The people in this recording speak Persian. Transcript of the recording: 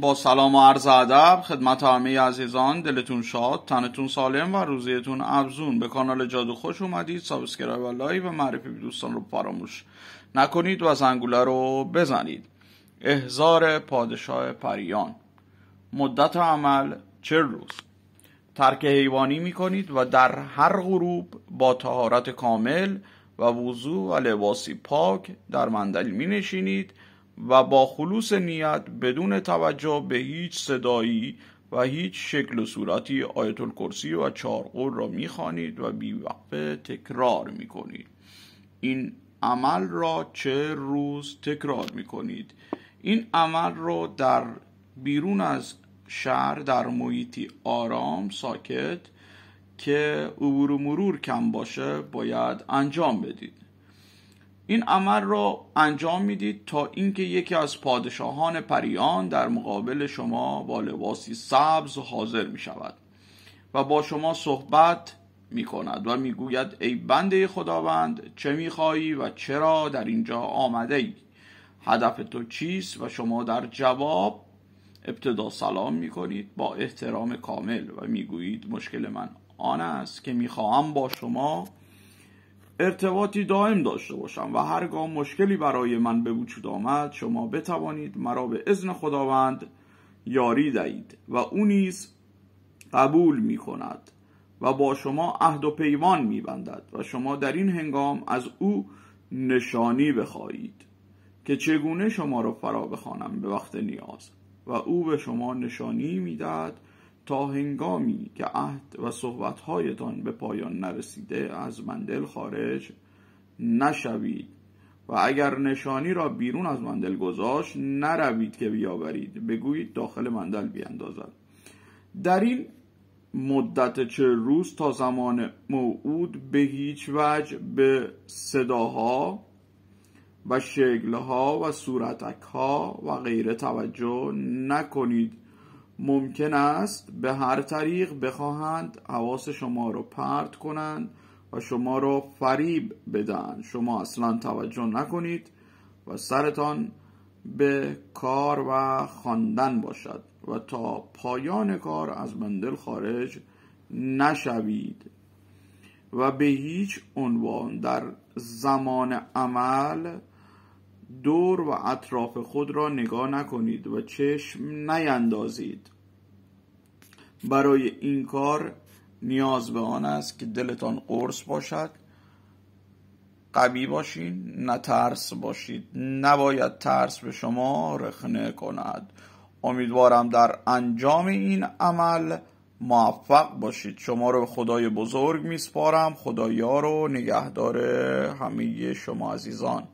با سلام و عرض ادب خدمت همه عزیزان دلتون شاد تنتون سالم و روزیتون ابزون به کانال جادو خوش اومدید سابسکرایب و لایک و معرفی به دوستان رو فراموش نکنید و زنگوله رو بزنید احزار پادشاه پریان مدت عمل چه روز ترک حیوانی می کنید و در هر غروب با تهارت کامل و وضوع و لباسی پاک در مندل مینشینید و با خلوص نیت بدون توجه به هیچ صدایی و هیچ شکل و صورتی آیت الکرسی و چارقل را میخوانید و بیوقفه تکرار میکنید این عمل را چه روز تکرار میکنید این عمل را در بیرون از شهر در محیطی آرام ساکت که عبور و مرور کم باشه باید انجام بدید این عمل را انجام میدید تا اینکه یکی از پادشاهان پریان در مقابل شما با لباسی سبز حاضر می شود و با شما صحبت می کند و می گوید ای بنده خداوند چه می خواهی و چرا در اینجا آمده ای هدف تو چیست و شما در جواب ابتدا سلام می کنید با احترام کامل و می گویید مشکل من آن است که می با شما ارتباطی دائم داشته باشم و هرگاه مشکلی برای من به وجود آمد شما بتوانید مرا به اذن خداوند یاری دهید و او نیز قبول می کند و با شما عهد و پیمان می بندد و شما در این هنگام از او نشانی بخواهید که چگونه شما را فرا بخوانم به وقت نیاز و او به شما نشانی میدهد تا هنگامی که عهد و صحبتهایتان به پایان نرسیده از مندل خارج نشوید و اگر نشانی را بیرون از مندل گذاشت نروید که بیاورید بگویید داخل مندل بیاندازد در این مدت چه روز تا زمان موعود به هیچ وجه به صداها و شکلها و صورتکها و غیره توجه نکنید ممکن است به هر طریق بخواهند حواس شما رو پرت کنند و شما رو فریب بدن شما اصلا توجه نکنید و سرتان به کار و خواندن باشد و تا پایان کار از مندل خارج نشوید و به هیچ عنوان در زمان عمل دور و اطراف خود را نگاه نکنید و چشم نیندازید برای این کار نیاز به آن است که دلتان قرص باشد قوی باشید نه ترس باشید نباید ترس به شما رخنه کند امیدوارم در انجام این عمل موفق باشید شما رو به خدای بزرگ میسپارم خدایا رو نگهدار همه شما عزیزان